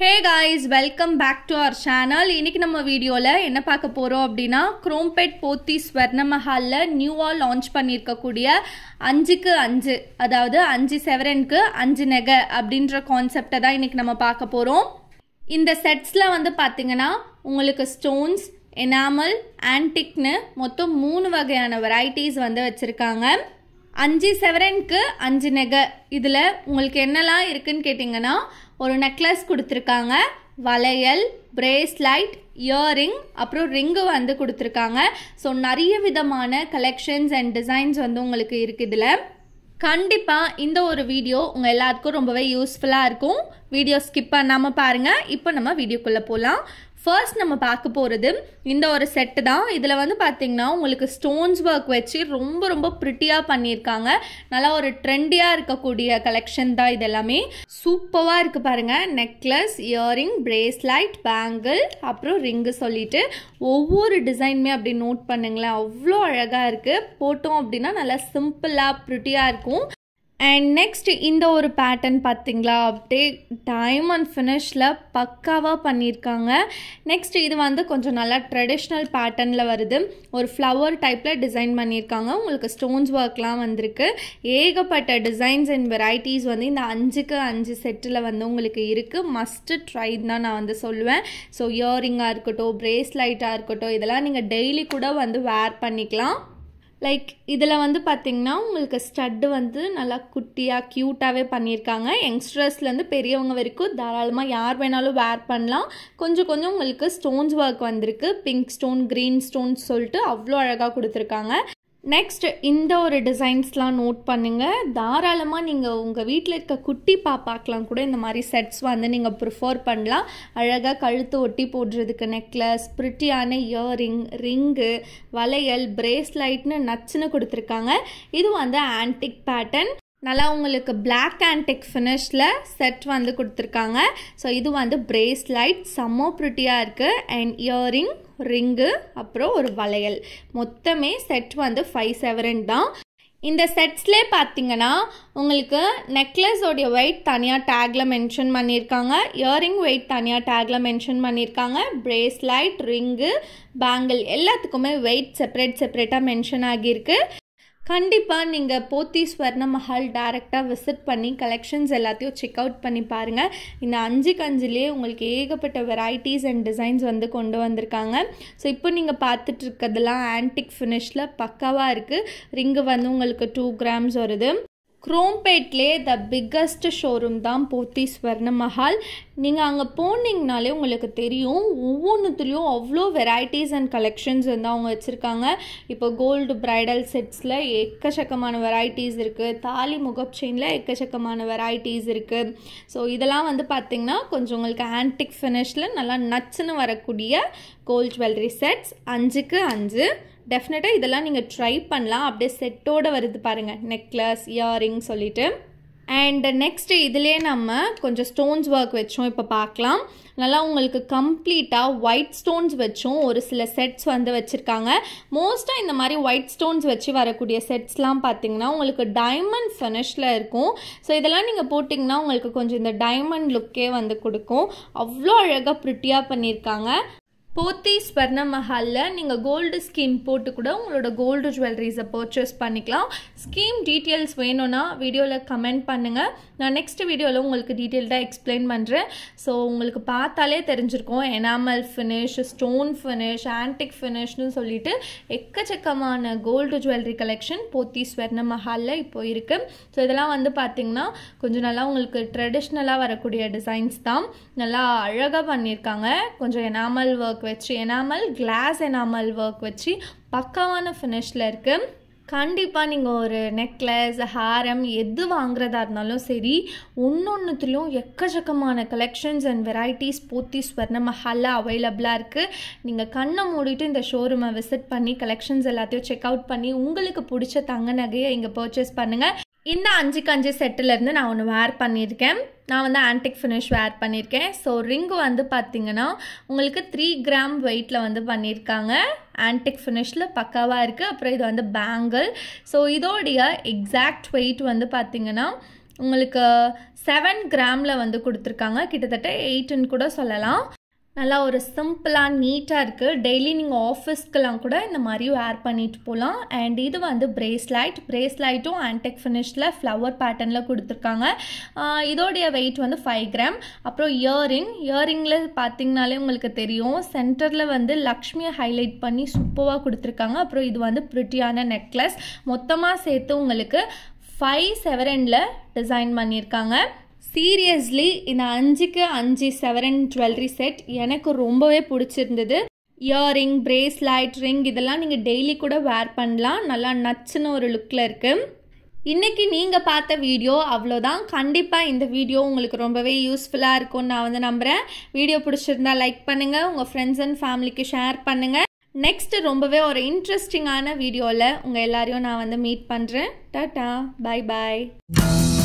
hey guys welcome back to our channel இன்றைக்கி நம்ம வீடியோவில் என்ன பார்க்க போகிறோம் அப்படின்னா குரோம்பேட் போத்தி ஸ்வர்ண மஹாலில் நியூவாக லான்ச் பண்ணியிருக்கக்கூடிய அஞ்சுக்கு அஞ்சு அதாவது அஞ்சு செவரனுக்கு அஞ்சு நெகை அப்படின்ற கான்செப்டை தான் இன்றைக்கி நம்ம பார்க்க போகிறோம் இந்த செட்ஸில் வந்து பார்த்திங்கன்னா உங்களுக்கு ஸ்டோன்ஸ் எனாமல் ஆன்டிக்னு மொத்தம் மூணு வகையான வெரைட்டிஸ் வந்து வச்சுருக்காங்க அஞ்சு செவரனுக்கு அஞ்சு நெகை இதில் உங்களுக்கு என்னெல்லாம் இருக்குதுன்னு கேட்டிங்கன்னா ஒரு நெக்லஸ் கொடுத்துருக்காங்க வளையல் பிரேஸ்லைட் இயரிங் அப்புறம் ரிங்கு வந்து கொடுத்துருக்காங்க ஸோ நிறைய விதமான கலெக்ஷன்ஸ் அண்ட் டிசைன்ஸ் வந்து உங்களுக்கு இருக்குது இதில் கண்டிப்பாக இந்த ஒரு வீடியோ உங்கள் எல்லாருக்கும் ரொம்பவே யூஸ்ஃபுல்லாக இருக்கும் வீடியோ ஸ்கிப் பண்ணாமல் பாருங்கள் இப்போ நம்ம வீடியோக்குள்ளே போகலாம் ஃபர்ஸ்ட் நம்ம பார்க்க போகிறது இந்த ஒரு செட்டு தான் இதில் வந்து பார்த்திங்கன்னா உங்களுக்கு ஸ்டோன்ஸ் ஒர்க் வச்சு ரொம்ப ரொம்ப ப்ரிட்டியாக பண்ணியிருக்காங்க நல்லா ஒரு ட்ரெண்டியாக இருக்கக்கூடிய கலெக்ஷன் தான் இது எல்லாமே சூப்பராக இருக்குது பாருங்கள் நெக்லஸ் இயரிங் பிரேஸ்லைட் பேங்கிள் அப்புறம் ரிங்கு சொல்லிட்டு ஒவ்வொரு டிசைனுமே அப்படி நோட் பண்ணுங்களேன் அவ்வளோ அழகாக இருக்குது போட்டோம் அப்படின்னா நல்லா சிம்பிளாக ப்ரிட்டியாக இருக்கும் அண்ட் நெக்ஸ்ட் இந்த ஒரு பேட்டர்ன் பார்த்திங்களா அப்படியே டைமண்ட் ஃபினிஷில் பக்காவாக பண்ணியிருக்காங்க நெக்ஸ்ட் இது வந்து கொஞ்சம் நல்லா ட்ரெடிஷ்னல் பேட்டர்னில் வருது ஒரு ஃப்ளவர் டைப்பில் டிசைன் பண்ணியிருக்காங்க உங்களுக்கு ஸ்டோன்ஸ் ஒர்க்லாம் வந்திருக்கு ஏகப்பட்ட டிசைன்ஸ் அண்ட் வெரைட்டிஸ் வந்து இந்த அஞ்சுக்கு அஞ்சு செட்டில் வந்து உங்களுக்கு இருக்குது மஸ்ட்டு ட்ரை தான் நான் வந்து சொல்லுவேன் ஸோ இயரிங்காக இருக்கட்டும் ப்ரேஸ்லைட்டாக இருக்கட்டும் இதெல்லாம் நீங்கள் டெய்லி கூட வந்து வேர் பண்ணிக்கலாம் லைக் இதில் வந்து பார்த்திங்கன்னா உங்களுக்கு ஸ்டட்டு வந்து நல்லா குட்டியாக க்யூட்டாகவே பண்ணியிருக்காங்க யங்ஸ்டர்ஸ்லேருந்து பெரியவங்க வரைக்கும் தாராளமாக யார் வேணாலும் வேர் பண்ணலாம் கொஞ்சம் கொஞ்சம் உங்களுக்கு ஸ்டோன்ஸ் ஒர்க் வந்திருக்கு பிங்க் ஸ்டோன் க்ரீன் ஸ்டோன்ஸ் சொல்லிட்டு அவ்வளோ அழகாக கொடுத்துருக்காங்க நெக்ஸ்ட் இந்த ஒரு டிசைன்ஸ்லாம் நோட் பண்ணுங்கள் தாராளமாக நீங்கள் உங்கள் வீட்டில் இருக்க குட்டி பாப்பாக்கெலாம் கூட இந்த மாதிரி செட்ஸ் வந்து நீங்கள் ப்ரிஃபர் பண்ணலாம் அழகாக கழுத்து ஒட்டி போடுறதுக்கு நெக்லஸ் பிரிட்டியான இயரிங் ரிங்கு வளையல் பிரேஸ்லைட்னு நச்சுன்னு கொடுத்துருக்காங்க இது வந்து ஆன்டிக் பேட்டர்ன் நல்லா உங்களுக்கு பிளாக் டெக் ஃபினிஷில் செட் வந்து கொடுத்துருக்காங்க ஸோ இது வந்து பிரேஸ்லைட் செம்ம ப்ரிட்டியாக இருக்குது அண்ட் இயரிங் ரிங்கு அப்புறம் ஒரு வளையல் மொத்தமே செட் வந்து ஃபைவ் செவரன் தான் இந்த செட்ஸ்லே பார்த்தீங்கன்னா உங்களுக்கு நெக்லஸோடைய வெயிட் தனியாக டேக்கில் மென்ஷன் பண்ணியிருக்காங்க இயரிங் வெயிட் தனியாக டேக்ல மென்ஷன் பண்ணியிருக்காங்க பிரேஸ்லைட் ரிங்கு பேங்கிள் எல்லாத்துக்குமே வெயிட் செப்பரேட் செப்பரேட்டாக மென்ஷன் ஆகியிருக்கு கண்டிப்பாக நீங்கள் போத்தி ஸ்வர்ண மஹால் டேரெக்டாக விசிட் பண்ணி கலெக்ஷன்ஸ் எல்லாத்தையும் செக் அவுட் பண்ணி பாருங்கள் இந்த அஞ்சு கஞ்சிலேயே உங்களுக்கு ஏகப்பட்ட வெரைட்டிஸ் அண்ட் டிசைன்ஸ் வந்து கொண்டு வந்திருக்காங்க ஸோ இப்போ நீங்கள் பார்த்துட்டு இருக்கிறதுலாம் ஆன்டிக் ஃபினிஷில் பக்காவாக இருக்குது ரிங்கு வந்து உங்களுக்கு டூ கிராம்ஸ் வருது குரோம்பேட்லே த பிக்கஸ்ட் ஷோரூம் தான் போத்தி ஸ்வர்ண மஹால் நீங்கள் அங்கே போனீங்கனாலே உங்களுக்கு தெரியும் ஒவ்வொன்றுத்துலேயும் அவ்வளோ வெரைட்டிஸ் அண்ட் கலெக்ஷன்ஸ் வந்து அவங்க வச்சுருக்காங்க இப்போ கோல்டு பிரைடல் செட்ஸில் எக்கச்சக்கமான வெரைட்டிஸ் இருக்குது தாலி முகப் செயினில் எக்கச்சக்கமான வெரைட்டிஸ் இருக்குது ஸோ இதெல்லாம் வந்து பார்த்திங்கன்னா கொஞ்சம் உங்களுக்கு ஆன்டிக் ஃபினிஷில் நல்லா நச்சுன்னு வரக்கூடிய கோல்டு ஜுவல்லரி செட்ஸ் அஞ்சுக்கு அஞ்சு டெஃபினட்டாக இதெல்லாம் நீங்கள் ட்ரை பண்ணலாம் அப்படியே செட்டோடு வருது பாருங்கள் நெக்லஸ் இயரிங் சொல்லிவிட்டு அண்ட் நெக்ஸ்ட் இதிலே நம்ம கொஞ்சம் ஸ்டோன்ஸ் ஒர்க் வச்சோம் இப்போ பார்க்கலாம் நல்லா உங்களுக்கு கம்ப்ளீட்டாக ஒயிட் ஸ்டோன்ஸ் வச்சும் ஒரு சில செட்ஸ் வந்து வச்சுருக்காங்க மோஸ்ட்டாக இந்த மாதிரி ஒயிட் ஸ்டோன்ஸ் வச்சு வரக்கூடிய செட்ஸ்லாம் பார்த்தீங்கன்னா உங்களுக்கு டைமண்ட் ஃபினிஷில் இருக்கும் ஸோ இதெல்லாம் நீங்கள் போட்டிங்கன்னா உங்களுக்கு கொஞ்சம் இந்த டைமண்ட் லுக்கே வந்து கொடுக்கும் அவ்வளோ அழகாக ப்ரிட்டியாக பண்ணியிருக்காங்க போத்தி ஸ்வர்ண மஹாலில் நீங்கள் கோல்டு ஸ்கீம் போட்டு கூட உங்களோட கோல்டு ஜுவல்லரிஸை பர்ச்சேஸ் பண்ணிக்கலாம் ஸ்கீம் டீட்டெயில்ஸ் வேணும்னா வீடியோவில் கமெண்ட் பண்ணுங்கள் நான் நெக்ஸ்ட் வீடியோவில் உங்களுக்கு டீட்டெயில்டாக எக்ஸ்பிளைன் பண்ணுறேன் ஸோ உங்களுக்கு பார்த்தாலே தெரிஞ்சிருக்கும் enamel finish stone finish antique ஃபினிஷ்னு சொல்லிட்டு எக்கச்சக்கமான gold jewellery collection Pothys Swarna மஹாலில் இப்போ இருக்குது ஸோ இதெல்லாம் வந்து பார்த்திங்கன்னா கொஞ்சம் நல்லா உங்களுக்கு ட்ரெடிஷ்னலாக வரக்கூடிய டிசைன்ஸ் தான் நல்லா அழகாக பண்ணியிருக்காங்க கொஞ்சம் எனாமல் ஒர்க் வச்சு எனாமல் கிளாஸ் எனாமல் ஒர்க் வச்சு பக்காவான ஃபினிஷில் இருக்குது கண்டிப்பாக நீங்கள் ஒரு நெக்லஸ் ஹாரம் எது வாங்குறதா இருந்தாலும் சரி ஒன்று ஒன்றுத்துலையும் எக்கச்சக்கமான collections and varieties Pothys Swarna மஹாலில் அவைலபிளாக இருக்குது நீங்கள் கண்ணை மூடிட்டு இந்த ஷோரூமை விசிட் பண்ணி கலெக்ஷன்ஸ் எல்லாத்தையும் செக் அவுட் பண்ணி உங்களுக்கு பிடிச்ச தங்க நகையை இங்கே பர்ச்சேஸ் பண்ணுங்கள் இந்த அஞ்சுக்கு அஞ்சு செட்டிலேருந்து நான் ஒன்று வேர் பண்ணியிருக்கேன் நான் வந்து ஆன்டிக் ஃபினிஷ் வேர் பண்ணியிருக்கேன் ஸோ ரிங்கு வந்து பார்த்திங்கன்னா உங்களுக்கு த்ரீ கிராம் வெயிட்டில் வந்து பண்ணியிருக்காங்க ஆன்டிக் ஃபினிஷில் பக்காவாக இருக்குது அப்புறம் இது வந்து பேங்கிள் ஸோ இதோடைய எக்ஸாக்ட் வெயிட் வந்து பார்த்திங்கன்னா உங்களுக்கு செவன் கிராமில் வந்து கொடுத்துருக்காங்க கிட்டத்தட்ட எயிட்டுன்னு கூட சொல்லலாம் நல்லா ஒரு சிம்பிளாக நீட்டாக இருக்குது டெய்லி நீங்கள் ஆஃபீஸ்க்கெலாம் கூட இந்த மாதிரி வேர் பண்ணிட்டு போகலாம் அண்ட் இது வந்து பிரேஸ்லைட் பிரேஸ்லைட்டும் ஆன்டெக் ஃபினிஷில் ஃப்ளவர் பேட்டர்னில் கொடுத்துருக்காங்க இதோடைய வெயிட் வந்து ஃபைவ் கிராம் அப்புறம் இயரிங் இயரிங்கில் பார்த்தீங்கனாலே உங்களுக்கு தெரியும் சென்டரில் வந்து லக்ஷ்மியை ஹைலைட் பண்ணி சூப்பராக கொடுத்துருக்காங்க அப்புறம் இது வந்து ப்ரிட்டியான நெக்லஸ் மொத்தமாக சேர்த்து உங்களுக்கு ஃபைவ் செவரனில் டிசைன் பண்ணியிருக்காங்க சீரியஸ்லி இந்த அஞ்சுக்கு அஞ்சு செவரன் ஜுவல்லரி செட் எனக்கு ரொம்பவே பிடிச்சிருந்தது இயரிங் பிரேஸ்லைட் ரிங் இதெல்லாம் நீங்கள் டெய்லி கூட வேர் பண்ணலாம் நல்லா நச்சுன்னு ஒரு லுக்கில் இருக்குது இன்றைக்கி நீங்கள் பார்த்த வீடியோ அவ்வளோதான் கண்டிப்பாக இந்த வீடியோ உங்களுக்கு ரொம்பவே யூஸ்ஃபுல்லாக இருக்கும்னு நான் வந்து நம்புகிறேன் வீடியோ பிடிச்சிருந்தா லைக் பண்ணுங்கள் உங்கள் ஃப்ரெண்ட்ஸ் அண்ட் ஃபேமிலிக்கு ஷேர் பண்ணுங்கள் நெக்ஸ்ட்டு ரொம்பவே ஒரு இன்ட்ரெஸ்டிங்கான வீடியோவில் உங்கள் எல்லாரையும் நான் வந்து மீட் பண்ணுறேன் டாட்டா பாய் பாய்